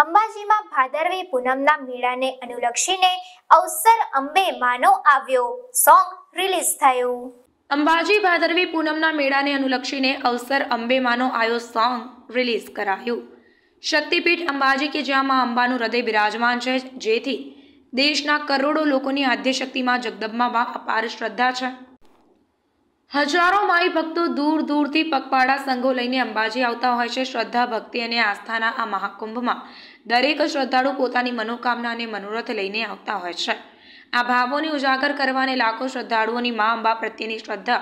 અંબાજીમાં ભાદરવી પૂનમના મેળાને અનુલક્ષીને અવસર અંબે માનો આવ્યો સોંગ રિલીઝ થયું અંબાજી ભાદરવી પૂનમના મેળાને અનુલક્ષીને અવસર અંબે માનો આવ્યો સોંગ રિલીઝ કરાયું શક્તિપીઠ અંબાજી કે જ્યાં માં અંબાનું હૃદય બિરાજમાન છે જેથી દેશના કરોડો લોકોની આદ્યશક્તિમાં જગદબમાં અપાર શ્રદ્ધા છે હજારો માઈ ભક્તો દૂર દૂરથી પગપાળા સંઘો લઈને અંબાજી આવતા હોય છે શ્રદ્ધા ભક્તિ અને આસ્થાના આ મહાકુંભમાં દરેક શ્રદ્ધાળુ પોતાની મનોકામના અને મનોરથ લઈને આવતા હોય છે આ ભાવોને ઉજાગર કરવાને લાખો શ્રદ્ધાળુઓની મા અંબા પ્રત્યેની શ્રદ્ધા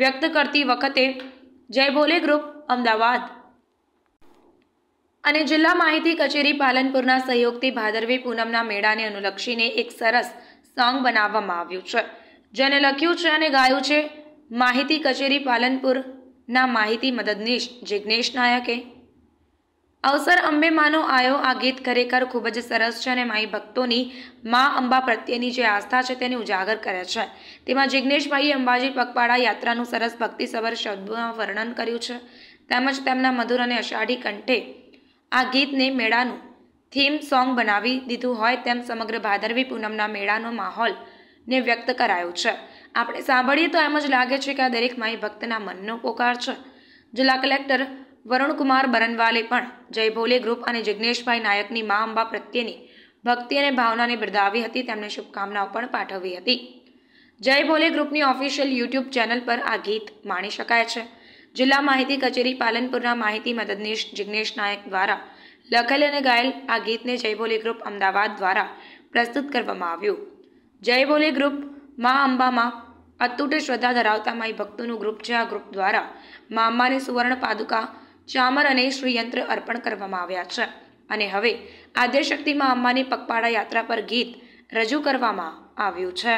વ્યક્ત કરતી વખતે જય ભોલે ગ્રુપ અમદાવાદ અને જિલ્લા માહિતી કચેરી પાલનપુરના સહયોગથી ભાદરવી પૂનમના મેળાને અનુલક્ષીને એક સરસ સોંગ બનાવવામાં આવ્યું છે જેને લખ્યું છે અને ગાયું છે માહિતી કચેરી પાલનપુરના માહિતી મદદનીશ જિજ્ઞેશ નાયકે અવસર અંબે માનો આયો આ ગીત ખરેખર ખૂબ જ સરસ છે અને માઈ ભક્તોની મા અંબા પ્રત્યેની જે આસ્થા છે તેને ઉજાગર કરે છે તેમાં જિજ્ઞેશભાઈએ અંબાજી પગપાળા યાત્રાનું સરસ ભક્તિસભર શબ્દમાં વર્ણન કર્યું છે તેમજ તેમના મધુર અને અષાઢી કંઠે આ ગીતને મેળાનું થીમ સોંગ બનાવી દીધું હોય તેમ સમગ્ર ભાદરવી પૂનમના મેળાનો માહોલને વ્યક્ત કરાયો છે આપણે સાંભળીએ તો એમ જ લાગે છે કે આ દરેક માઈ ભક્તના મનનો પોકાર છે જિલ્લા કલેક્ટર વરુણકુમાર બરનવાલે પણ જય ભોલે ગ્રુપ અને જિજ્ઞેશભાઈ નાયકની મા અંબા પ્રત્યેની ભક્તિ અને ભાવનાને બિરદાવી હતી તેમને શુભકામનાઓ પણ પાઠવી હતી જય ભોલે ગ્રુપની ઓફિશિયલ યુટ્યુબ ચેનલ પર આ ગીત માણી શકાય છે જિલ્લા માહિતી કચેરી પાલનપુરના માહિતી મદદનીશ જિજ્ઞેશ નાયક દ્વારા લખેલ અને ગાયેલ આ ગીતને જય ભોલે ગ્રુપ અમદાવાદ દ્વારા પ્રસ્તુત કરવામાં આવ્યું જય ભોલે ગ્રુપ મા અંબામાં અતૂટ શ્રદ્ધા ધરાવતા માય ભક્તોનું ગ્રુપ છે આ ગ્રુપ દ્વારા મા અંબાને સુવર્ણ પાદુકા ચામર અને શ્રીયંત્ર અર્પણ કરવામાં આવ્યા છે અને હવે આદ્યશક્તિ મા અંબાની પગપાળા યાત્રા પર ગીત રજૂ કરવામાં આવ્યું છે